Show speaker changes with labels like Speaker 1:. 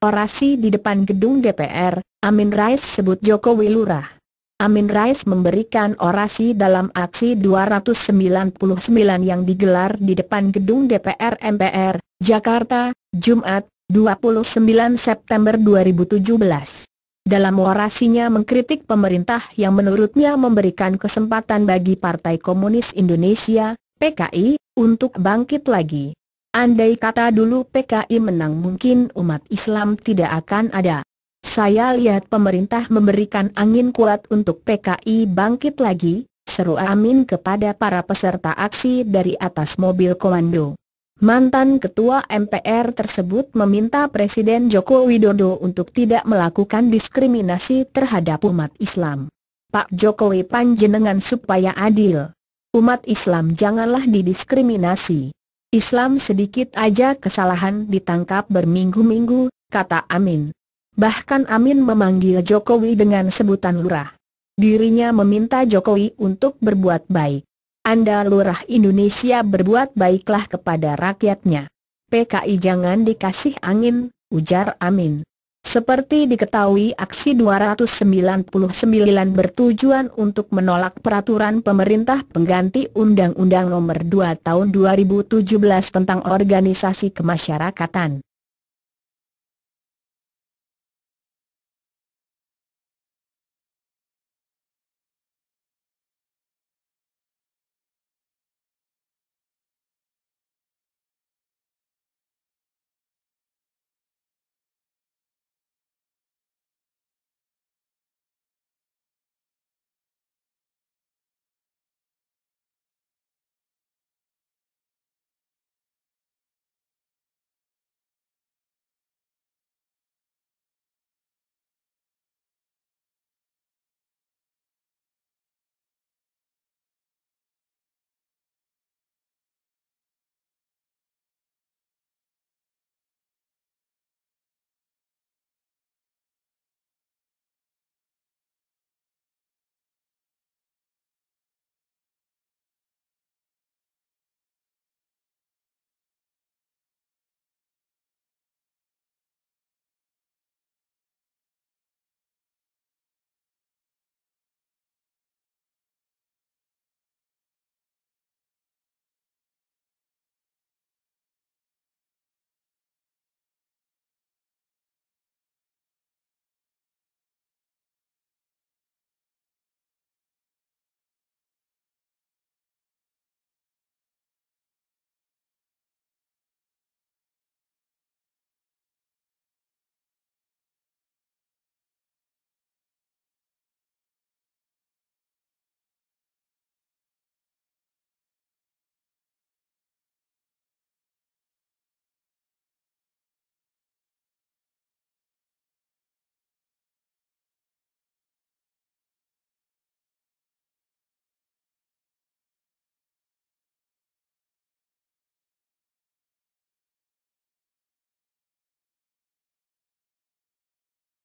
Speaker 1: orasi di depan gedung DPR, Amin Rais sebut Jokowi Lurah. Amin Rais memberikan orasi dalam aksi 299 yang digelar di depan gedung DPR MPR, Jakarta, Jumat, 29 September 2017. Dalam orasinya mengkritik pemerintah yang menurutnya memberikan kesempatan bagi Partai Komunis Indonesia, PKI, untuk bangkit lagi. Andai kata dulu PKI menang mungkin umat Islam tidak akan ada. Saya lihat pemerintah memberikan angin kuat untuk PKI bangkit lagi, seru Amin kepada para peserta aksi dari atas mobil komando. Mantan Ketua MPR tersebut meminta Presiden Joko Widodo untuk tidak melakukan diskriminasi terhadap umat Islam. Pak Jokowi panjenengan supaya adil. Umat Islam janganlah didiskriminasi. Islam sedikit aja kesalahan ditangkap berminggu-minggu, kata Amin. Bahkan Amin memanggil Jokowi dengan sebutan lurah. Dirinya meminta Jokowi untuk berbuat baik. Anda lurah Indonesia berbuat baiklah kepada rakyatnya. PKI jangan dikasih angin, ujar Amin. Seperti diketahui aksi 299 bertujuan untuk menolak peraturan pemerintah pengganti Undang-Undang Nomor 2 Tahun 2017 tentang organisasi kemasyarakatan.